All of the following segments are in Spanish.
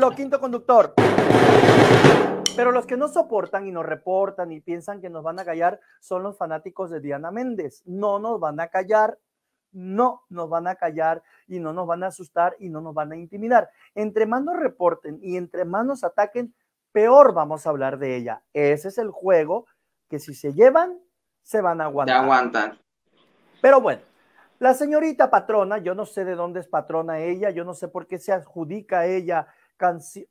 Lo quinto conductor. Pero los que no soportan y nos reportan y piensan que nos van a callar son los fanáticos de Diana Méndez. No nos van a callar, no nos van a callar y no nos van a asustar y no nos van a intimidar. Entre más nos reporten y entre más nos ataquen, peor vamos a hablar de ella. Ese es el juego que si se llevan, se van a aguantar. Te aguantan. Pero bueno, la señorita patrona, yo no sé de dónde es patrona ella, yo no sé por qué se adjudica ella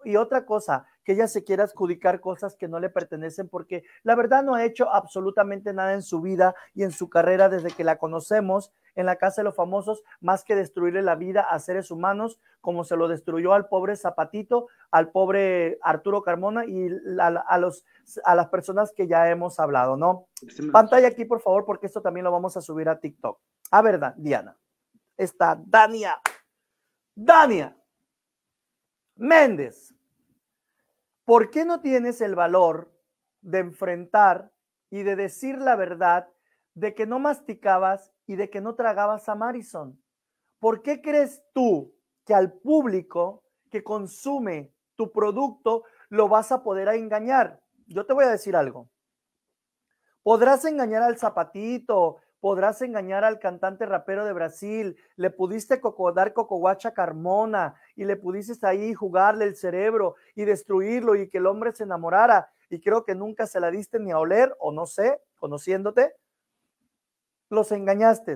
y otra cosa, que ella se quiera adjudicar cosas que no le pertenecen porque la verdad no ha hecho absolutamente nada en su vida y en su carrera desde que la conocemos en la Casa de los Famosos, más que destruirle la vida a seres humanos como se lo destruyó al pobre Zapatito, al pobre Arturo Carmona y a, los, a las personas que ya hemos hablado, ¿no? Pantalla aquí, por favor, porque esto también lo vamos a subir a TikTok. A ver, Diana. Está Dania. Dania. Méndez, ¿por qué no tienes el valor de enfrentar y de decir la verdad de que no masticabas y de que no tragabas a Marison? ¿Por qué crees tú que al público que consume tu producto lo vas a poder engañar? Yo te voy a decir algo. Podrás engañar al zapatito, podrás engañar al cantante rapero de Brasil, le pudiste coco, dar cocoguacha Carmona y le pudiste ahí jugarle el cerebro y destruirlo y que el hombre se enamorara. Y creo que nunca se la diste ni a oler o no sé, conociéndote. Los engañaste.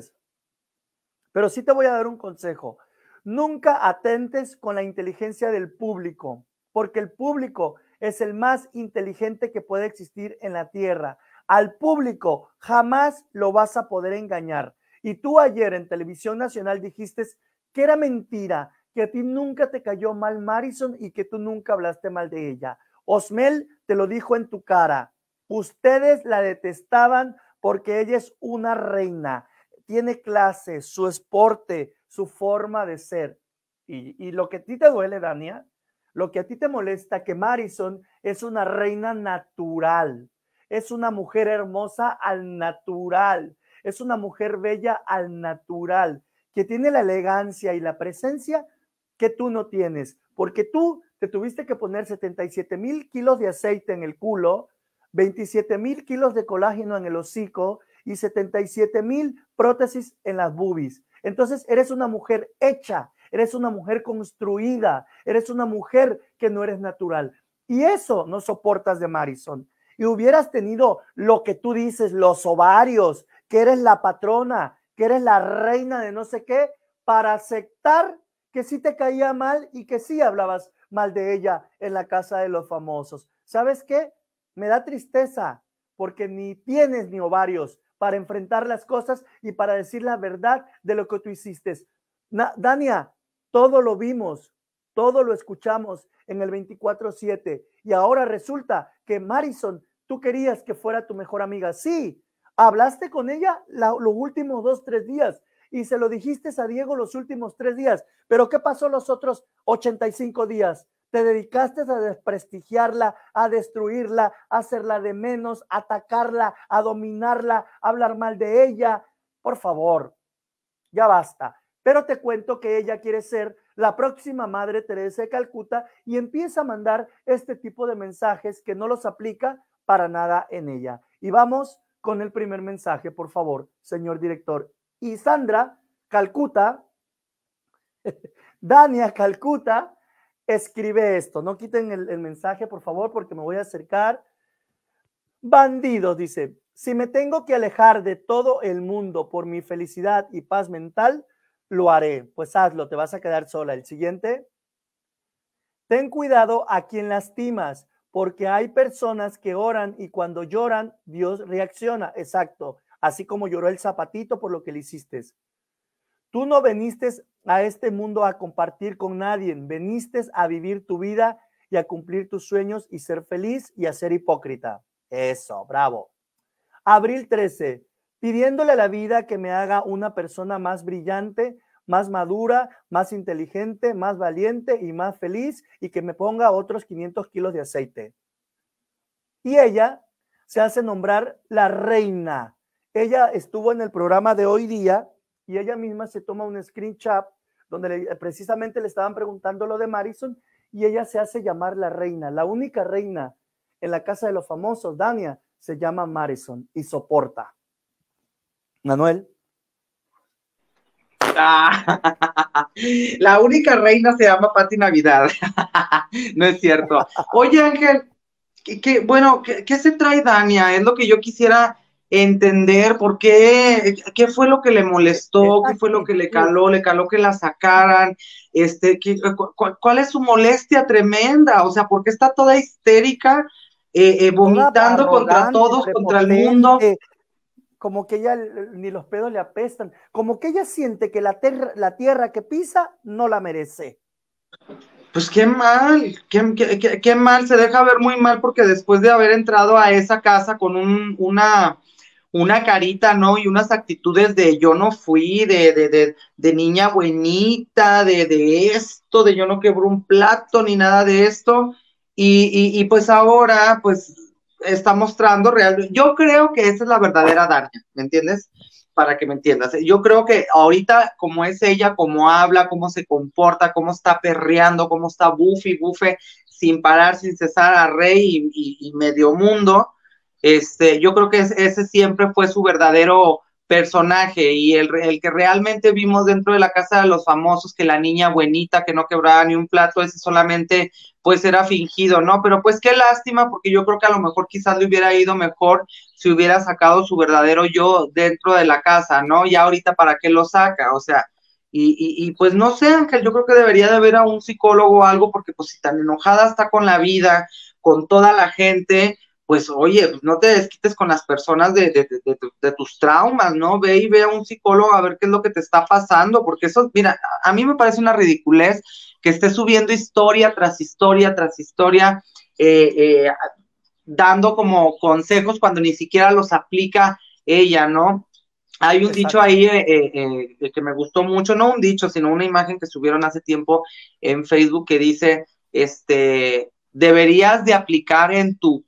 Pero sí te voy a dar un consejo. Nunca atentes con la inteligencia del público, porque el público es el más inteligente que puede existir en la tierra al público jamás lo vas a poder engañar. Y tú ayer en Televisión Nacional dijiste que era mentira, que a ti nunca te cayó mal Marison y que tú nunca hablaste mal de ella. Osmel te lo dijo en tu cara. Ustedes la detestaban porque ella es una reina. Tiene clase, su esporte, su forma de ser. Y, lo que a ti te duele, Dania, lo que a ti te molesta, que Marison es una reina natural es una mujer hermosa al natural, es una mujer bella al natural, que tiene la elegancia y la presencia que tú no tienes, porque tú te tuviste que poner 77 mil kilos de aceite en el culo, 27 mil kilos de colágeno en el hocico y 77 mil prótesis en las bubis. Entonces eres una mujer hecha, eres una mujer construida, eres una mujer que no eres natural. Y eso no soportas de Marison y hubieras tenido lo que tú dices, los ovarios, que eres la patrona, que eres la reina de no sé qué, para aceptar que sí te caía mal y que sí hablabas mal de ella en la casa de los famosos. ¿Sabes qué? Me da tristeza porque ni tienes ni ovarios para enfrentar las cosas y para decir la verdad de lo que tú hiciste. Dania, todo lo vimos, todo lo escuchamos en el 24-7 y ahora resulta que Marison, tú querías que fuera tu mejor amiga. Sí, hablaste con ella los últimos dos, tres días y se lo dijiste a Diego los últimos tres días, pero ¿qué pasó los otros 85 días? Te dedicaste a desprestigiarla, a destruirla, a hacerla de menos, a atacarla, a dominarla, a hablar mal de ella. Por favor, ya basta. Pero te cuento que ella quiere ser la próxima Madre Teresa de Calcuta y empieza a mandar este tipo de mensajes que no los aplica para nada en ella. Y vamos con el primer mensaje, por favor, señor director. Y Sandra Calcuta, Dania Calcuta, escribe esto. No quiten el, el mensaje, por favor, porque me voy a acercar. Bandidos, dice, si me tengo que alejar de todo el mundo por mi felicidad y paz mental, lo haré. Pues hazlo, te vas a quedar sola. El siguiente, ten cuidado a quien lastimas, porque hay personas que oran y cuando lloran, Dios reacciona. Exacto, así como lloró el zapatito por lo que le hiciste. Tú no viniste a este mundo a compartir con nadie, veniste a vivir tu vida y a cumplir tus sueños y ser feliz y a ser hipócrita. Eso, bravo. Abril 13, pidiéndole a la vida que me haga una persona más brillante más madura, más inteligente, más valiente y más feliz y que me ponga otros 500 kilos de aceite. Y ella se hace nombrar la reina. Ella estuvo en el programa de hoy día y ella misma se toma un screenshot donde precisamente le estaban preguntando lo de Marison y ella se hace llamar la reina. La única reina en la casa de los famosos, Dania, se llama Marison y soporta. Manuel. la única reina se llama Patti Navidad. no es cierto. Oye, Ángel, qué bueno, ¿qué se trae Dania? Es lo que yo quisiera entender por qué, qué fue lo que le molestó, qué fue lo que le caló, le caló que la sacaran, este, cuál es su molestia tremenda, o sea, ¿por qué está toda histérica, eh, eh, vomitando contra todos, contra el mundo como que ella, ni los pedos le apestan, como que ella siente que la, la tierra que pisa no la merece. Pues qué mal, qué, mal, se deja ver muy mal porque después de haber entrado a esa casa con una, una carita, ¿no? Y unas actitudes de yo no fui, de, niña buenita, de, esto, de yo no quebré un plato ni nada de esto. y pues ahora, pues está mostrando realmente. Yo creo que esa es la verdadera Dania, ¿me entiendes? Para que me entiendas. Yo creo que ahorita, como es ella, como habla, cómo se comporta, cómo está perreando, cómo está bufi, bufe, sin parar, sin cesar a Rey y, y medio mundo, este, yo creo que ese siempre fue su verdadero personaje y el, el, que realmente vimos dentro de la casa de los famosos, que la niña buenita que no quebraba ni un plato, ese solamente pues era fingido, ¿no? Pero pues qué lástima, porque yo creo que a lo mejor quizás le hubiera ido mejor si hubiera sacado su verdadero yo dentro de la casa, ¿no? Y ahorita para qué lo saca, o sea, y, y, y, pues no sé, Ángel, yo creo que debería de haber a un psicólogo o algo, porque pues si tan enojada está con la vida, con toda la gente, pues oye, pues, no te desquites con las personas de, tus traumas, ¿no? Ve y ve a un psicólogo a ver qué es lo que te está pasando, porque eso, mira, a mí me parece una ridiculez que esté subiendo historia tras historia tras historia, eh, eh, dando como consejos cuando ni siquiera los aplica ella, ¿no? Hay un dicho ahí eh, que me gustó mucho, no un dicho, sino una imagen que subieron hace tiempo en Facebook que dice, este, deberías de aplicar en tu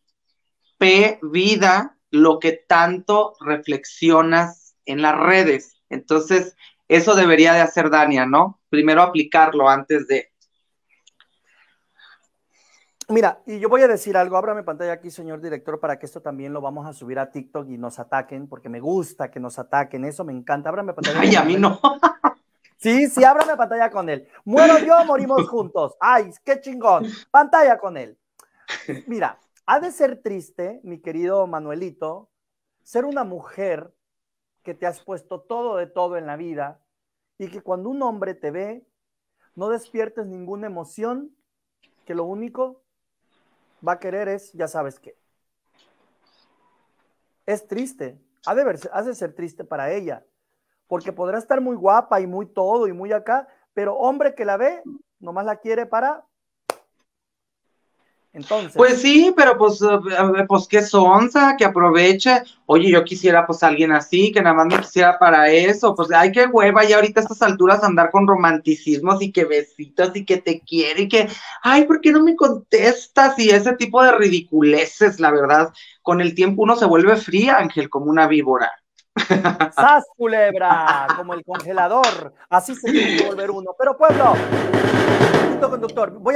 P vida lo que tanto reflexionas en las redes. Entonces, eso debería de hacer Dania, ¿no? Primero aplicarlo antes de... Mira, y yo voy a decir algo, ábrame pantalla aquí, señor director, para que esto también lo vamos a subir a TikTok y nos ataquen, porque me gusta que nos ataquen, eso me encanta. Ábrame pantalla. Ay, a mí no. Sí, sí, ábrame pantalla con él. Muero yo, morimos juntos. Ay, qué chingón. Pantalla con él. Mira, ha de ser triste, mi querido Manuelito, ser una mujer que te has puesto todo de todo en la vida y que cuando un hombre te ve, no despiertes ninguna emoción, que lo único va a querer es, ya sabes qué. Es triste, ha de, ser triste para ella, porque podrá estar muy guapa y muy todo y muy acá, pero hombre que la ve, nomás la quiere para entonces. Pues sí, pero pues, eh, eh, pues que sonza, que aproveche. Oye, yo quisiera pues alguien así, que nada más me quisiera para eso. Pues ay, qué hueva, Y ahorita a estas alturas andar con romanticismos y que besitos y que te quiere y que, ay, ¿por qué no me contestas? Y ese tipo de ridiculeces, la verdad. Con el tiempo uno se vuelve fría, Ángel, como una víbora. ¡Sas, culebra! Como el congelador. Así se tiene volver uno. Pero pueblo, conductor, voy a